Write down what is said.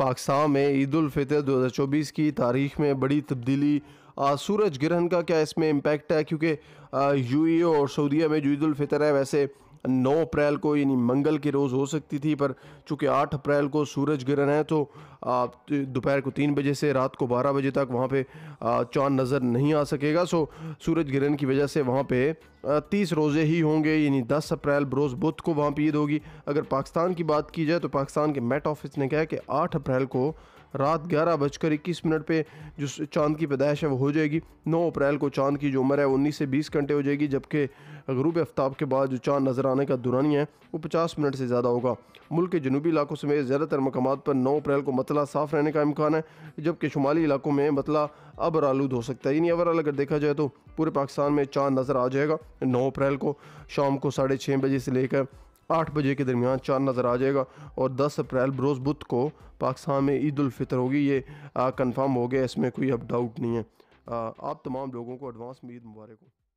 पाकिस्तान में ईद फितर 2024 की तारीख में बड़ी तब्दीली सूरज ग्रहण का क्या इसमें इम्पेक्ट है क्योंकि यू e और सऊदीया में जो ईद फितर है वैसे 9 अप्रैल को यानी मंगल के रोज़ हो सकती थी पर चूँकि 8 अप्रैल को सूरज ग्रहण है तो दोपहर को तीन बजे से रात को बारह बजे तक वहाँ पे चांद नज़र नहीं आ सकेगा सो सूरज ग्रहण की वजह से वहाँ पे तीस रोज़े ही होंगे यानी दस अप्रैल रोज़ बुध को वहाँ पर ईद होगी अगर पाकिस्तान की बात की जाए तो पाकिस्तान के मेट ऑफिस ने कहा कि आठ अप्रैल को रात ग्यारह बजकर इक्कीस मिनट पर जो चांद की पैदाइश है वो हो जाएगी नौ अप्रैल को चाँद की जो उम्र है वो उन्नीस से बीस घंटे हो जाएगी जबकि गरूब आफ्ताब के बाद जो चाँद नज़र आने का दुरानिया है वो पचास मिनट से ज़्यादा होगा मुल्क के जनूबी इलाकों समेत ज़्यादातर मकाम पर नौ अप्रैल को मतला साफ़ रहने का इम्कान है जबकि शुमाली इलाकों में मतला अबर आलूद हो सकता है यानी ओवरऑल अगर देखा जाए तो पूरे पाकिस्तान में चाँद नज़र आ जाएगा नौ अप्रैल को शाम को साढ़े छः बजे से लेकर आठ बजे के दरमियान चाँद नज़र आ जाएगा और दस अप्रैल बरोज़ बुध को पाकिस्तान में ईद उलफ़ितर होगी ये कन्फर्म हो गया इसमें कोई अब डाउट नहीं है आप तमाम लोगों को एडवांस में ईद मुबारक हो